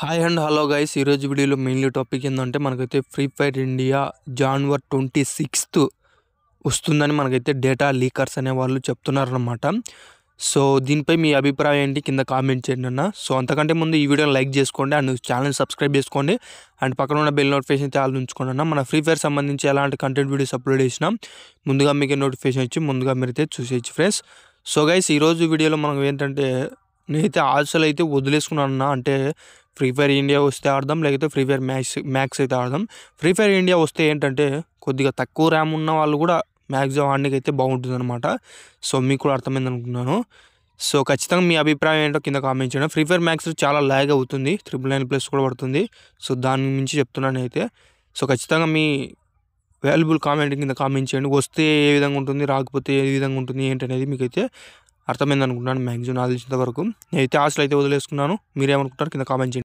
hi and hello guys ఈరోజు వీడియోలో mainly topic ఏంటంటే మనకైతే Free Fire India January twenty sixth వస్తుందని మనకైతే డేటా లీకర్స్ అనే వాళ్ళు చెప్తున్నారనమాట సో దీనిపై మీ అభిప్రాయం ఏంటి కింద కామెంట్ చేయండి అన్న సో అంతకంటే ముందు ఈ వీడియోని లైక్ చేసుకోండి అండ్ ఛానల్ సబ్స్క్రైబ్ చేసుకోండి అండ్ పక్కన ఉన్న బెల్ నోటిఫికేషన్ అయితే ఉంచుకోండి అన్న మన ఫ్రీ ఫైర్ సంబంధించి ఎలాంటి కంటెంట్ వీడియోస్ అప్లోడ్ చేసినా ముందుగా మీకు నోటిఫికేషన్ వచ్చి ముందుగా మీరైతే చూసేయచ్చు ఫ్రెండ్స్ సో గైస్ ఈరోజు వీడియోలో మనం ఏంటంటే నేనైతే ఆశలు అయితే వదిలేసుకున్నాను అంటే ఫ్రీ ఫైర్ ఇండియా వస్తే ఆడదాం లేకపోతే ఫ్రీ ఫైర్ మ్యాక్స్ మ్యాక్స్ అయితే ఆడదాం ఫ్రీ ఫైర్ ఇండియా వస్తే ఏంటంటే కొద్దిగా తక్కువ ర్యామ్ ఉన్న వాళ్ళు కూడా మ్యాక్సిమం ఆడడానికి అయితే బాగుంటుంది అనమాట సో మీకు కూడా అర్థమైంది అనుకున్నాను సో ఖచ్చితంగా మీ అభిప్రాయం ఏంటో కింద కామెంట్ చేయండి ఫ్రీ ఫైర్ మ్యాక్స్ చాలా ల్యాగ్ అవుతుంది త్రిబుల్ నైన్ ప్లస్ కూడా పడుతుంది సో దాని మించి చెప్తున్నాను అయితే సో ఖచ్చితంగా మీ వాల్యుబుల్ కామెంట్ కింద కామెంట్ చేయండి వస్తే ఏ విధంగా ఉంటుంది రాకపోతే ఏ విధంగా ఉంటుంది ఏంటనేది మీకైతే అర్థమైంది అనుకుంటున్నాను మ్యాక్సిమం ఆలోచించేంత వరకు నేనైతే ఆశలు అయితే వదిలేసుకున్నాను మీరేమనుకుంటారు కింద కామెంట్ చేయండి